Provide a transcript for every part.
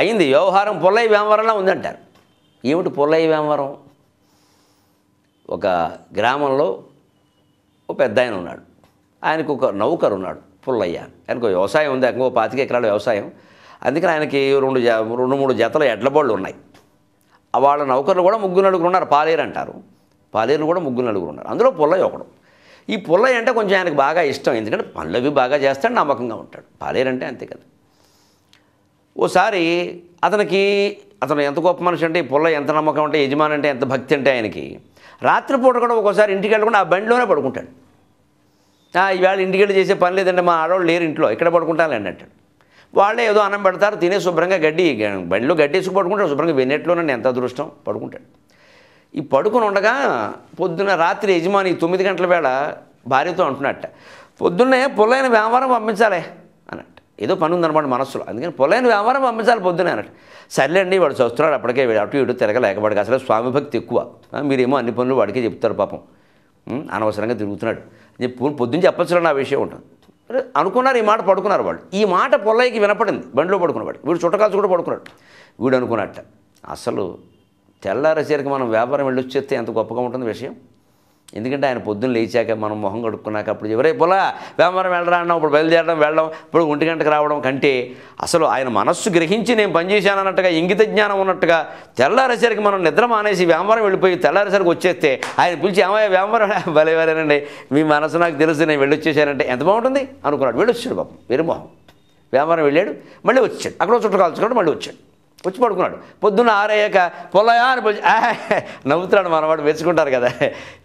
అయింది వ్యవహారం పొల్లయ్య వేమవరంలో ఉందంటారు ఏమిటి పొల్లయ్య వేమవరం ఒక గ్రామంలో ఒక పెద్ద ఆయన ఉన్నాడు ఆయనకు ఒక నౌకరు ఉన్నాడు పుల్లయ్య ఆయనకు వ్యవసాయం ఉంది ఆయనకు పాతిక ఎకరాల వ్యవసాయం అందుకని ఆయనకి రెండు రెండు మూడు జతల ఎడ్లబళ్ళు ఉన్నాయి వాళ్ళ నౌకర్లు కూడా ముగ్గురు నలుగురు ఉన్నారు పాలేరు అంటారు పాలేరులు కూడా ముగ్గురు నలుగురు ఉన్నారు అందులో పుల్లయ్య ఒకడు ఈ పుల్లయ్య అంటే కొంచెం ఆయనకు బాగా ఇష్టం ఎందుకంటే పనులవి బాగా చేస్తాడు నమ్మకంగా ఉంటాడు పాలేరు అంటే అంతే కదా ఓసారి అతనికి అతను ఎంత గొప్ప మనిషి అంటే ఈ పుల్ల ఎంత నమ్మకం అంటే యజమాని అంటే ఎంత భక్తి అంటే ఆయనకి రాత్రిపూట కూడా ఒక్కోసారి ఇంటికి వెళ్ళకుండా ఆ బండిలోనే పడుకుంటాడు ఈవేళ ఇంటికి వెళ్ళి చేసే పని లేదంటే మా ఆడవాళ్ళు లేరు ఇంట్లో ఇక్కడ పడుకుంటానులేండి అంటాడు వాళ్ళే ఏదో అన్నం పెడతారు తినే శుభ్రంగా గడ్డి బండిలో గడ్డి వేసుకు పడుకుంటాడు శుభ్రంగా వెన్నెట్లోనే ఎంత అదృష్టం పడుకుంటాడు ఈ పడుకుని ఉండగా పొద్దున రాత్రి యజమాని తొమ్మిది గంటల వేళ భార్యతో అంటున్నట్ట పొద్దున్నే పుల్లైన వ్యాపారం పంపించాలి ఏదో పని ఉందనమాట మనస్సులో అందుకని పొలైన వ్యాపారం పంపించాలి పొద్దునే అన్నట్టు సర్లేండి వాడు చూస్తున్నాడు అప్పటికే వీడు అటు ఇటు తిరగలేక అసలు స్వామి భక్తి ఎక్కువ మీరేమో అన్ని పనులు వాడికే చెప్తారు పాపం అనవసరంగా తిరుగుతున్నాడు చెప్పు పొద్దున్న చెప్పచ్చు నా విషయం ఉంటుంది అనుకున్నారు ఈ మాట పడుకున్నారు వాళ్ళు ఈ మాట పొల్లయ్యకి వినపడింది బండిలో పడుకున్నవాడు వీడు చుట్టకాల్సి కూడా పడుకున్నాడు వీడు అనుకున్నట్ట అసలు తెల్లారసేరికి మనం వ్యాపారం వెళ్ళొచ్చేస్తే ఎంత గొప్పగా ఉంటుంది విషయం ఎందుకంటే ఆయన పొద్దున్న లేచాక మనం మొహం కడుక్కున్నాక అప్పుడు ఎవరే పొలా వ్యాపారం వెళ్ళరా అన్నాం ఇప్పుడు బయలుదేరడం వెళ్ళడం ఇప్పుడు ఒంటి గంటకు రావడం కంటే అసలు ఆయన మనస్సు గ్రహించి నేను పనిచేశాను అన్నట్టుగా ఇంగిత జ్ఞానం ఉన్నట్టుగా తెల్లారేసరికి మనం నిద్ర మానేసి వ్యాపారం వెళ్ళిపోయి తెల్లారేసరికి వచ్చేస్తే ఆయన పిలిచి ఏమయ్య వ్యాపారం బలేవారేనండి మీ మనసు నాకు తెలుసు నేను వెళ్ళొచ్చేసానంటే ఎంత బాగుంటుంది అనుకున్నాడు వెళ్ళొచ్చాడు పాపం మొహం వ్యాపారం వెళ్ళాడు మళ్ళీ వచ్చాడు అక్కడ చుట్టూ కాల్చుకోవడం మళ్ళీ వచ్చాడు వచ్చి పడుకున్నాడు పొద్దున్న ఆరయ్యాక పొలయా అని పిలిచి నవ్వుతున్నాడు మనవాడు మెచ్చుకుంటారు కదా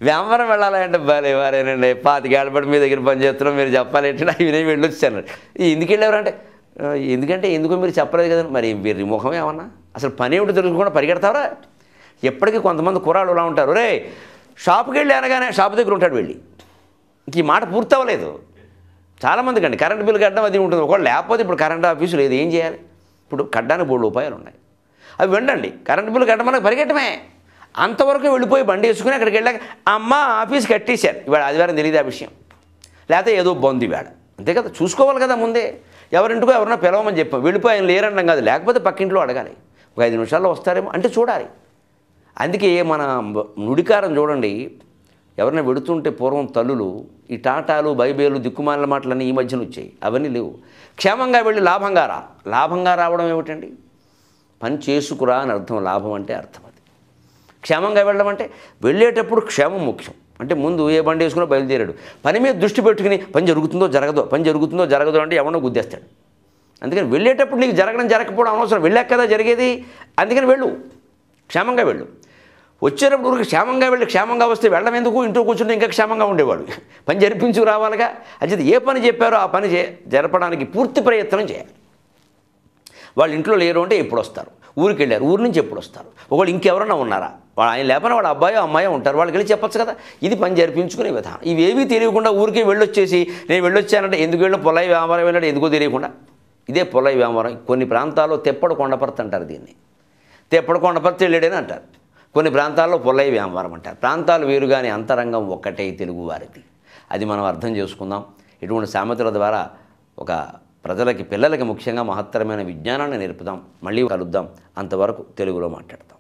వ్యాపారం వెళ్ళాలంటే భలే వారేనండి పాతి పడి మీ దగ్గర పని మీరు చెప్పాలి ఏంటంటే అవి నేను వెళ్ళొచ్చాను ఎందుకు వెళ్ళేవారంటే ఎందుకంటే ఎందుకు మీరు చెప్పలేదు కదండి మరి మీరు ముఖం ఏమన్నా అసలు పని ఏమిటి తెలుసుకుండా పరిగెడతారా ఎప్పటికీ కొంతమంది కురాళ్ళు ఇలా ఉంటారు రే షాప్కి వెళ్ళి అనగానే షాప్ దగ్గర ఉంటాడు వెళ్ళి ఈ మాట పూర్తవ్వలేదు చాలామంది కండి కరెంట్ బిల్లు కట్టడం అది ఉంటుంది ఒకవేళ లేకపోతే ఇప్పుడు కరెంట్ ఆఫీసు లేదు ఏం చేయాలి ఇప్పుడు కట్టడానికి మూడు రూపాయలు ఉన్నాయి అవి వెండండి కరెంట్ బిల్లు కట్టమని పరిగెట్టమే అంతవరకు వెళ్ళిపోయి బండి వేసుకుని అక్కడికి వెళ్ళాక అమ్మ ఆఫీస్ కట్టేశారు ఇవాళ ఆదివారం తెలియదు ఆ విషయం లేకపోతే ఏదో బొంది ఇవాళ అంతే కదా చూసుకోవాలి కదా ముందే ఎవరింటికో ఎవరన్నా పిలవమని చెప్పాం వెళ్ళిపోయి లేరనడం కాదు లేకపోతే పక్కింట్లో అడగాలి ఒక ఐదు నిమిషాల్లో వస్తారేమో అంటే చూడాలి అందుకే మన నుడికారం చూడండి ఎవరిని వెడుతుంటే పూర్వం తల్లులు ఈ టాటాలు బైబేలు దిక్కుమాల మాటలన్నీ ఈ మధ్యన వచ్చాయి అవన్నీ లేవు క్షేమంగా వెళ్ళి లాభంగా రా లాభంగా రావడం ఏమిటండి పని చేసుకురా అని అర్థం లాభం అంటే అర్థం అది క్షేమంగా వెళ్ళడం అంటే వెళ్ళేటప్పుడు క్షేమం ముఖ్యం అంటే ముందు ఏ బండి వేసుకున్నా బయలుదేరాడు పని మీద దృష్టి పెట్టుకుని పని జరుగుతుందో జరగదో పని జరుగుతుందో జరగదో అంటే ఎవడో గుద్దేస్తాడు అందుకని వెళ్ళేటప్పుడు నీకు జరగడం జరగకపోవడం అనవసరం వెళ్ళాక కదా జరిగేది అందుకని వెళ్ళు క్షేమంగా వెళ్ళు వచ్చేటప్పుడు ఊరికి క్షేమంగా వెళ్ళి క్షేమంగా వస్తే వెళ్ళడం ఎందుకు ఇంట్లో కూర్చుంటే ఇంకా క్షేమంగా ఉండేవాడు పని జరిపించు రావాలిగా చెప్పి ఏ పని చెప్పారో ఆ పని జరపడానికి పూర్తి ప్రయత్నం చేయాలి వాళ్ళు ఇంట్లో లేరు అంటే ఎప్పుడు వస్తారు ఊరికి వెళ్ళారు ఊరి నుంచి ఎప్పుడు వస్తారు ఒకళ్ళు ఇంకెవరన్నా ఉన్నారా వాళ్ళు ఆయన లేపన వాళ్ళ అబ్బాయో అమ్మాయో ఉంటారు వాళ్ళకి వెళ్ళి చెప్పచ్చు కదా ఇది పని జరిపించుకునే విధానం ఇవేమీ తెలియకుండా ఊరికే వెళ్ళొచ్చేసి నేను వెళ్ళొచ్చానంటే ఎందుకు వెళ్ళిన పొలై వ్యాపారం వెళ్ళాడు ఎందుకో తెలియకుండా ఇదే పొలై వ్యాపారం కొన్ని ప్రాంతాల్లో తెప్పడు కొండపర్తి అంటారు దీన్ని తెప్పడు కొండపర్తి వెళ్ళాడని అంటారు కొన్ని ప్రాంతాల్లో పొల్లయ్య వ్యామవారం అంటారు ప్రాంతాలు వేరుగానే అంతరంగం ఒక్కటే తెలుగువారిది అది మనం అర్థం చేసుకుందాం ఇటువంటి సామెతల ద్వారా ఒక ప్రజలకి పిల్లలకి ముఖ్యంగా మహత్తరమైన విజ్ఞానాన్ని నేర్పుదాం మళ్ళీ కలుద్దాం అంతవరకు తెలుగులో మాట్లాడతాం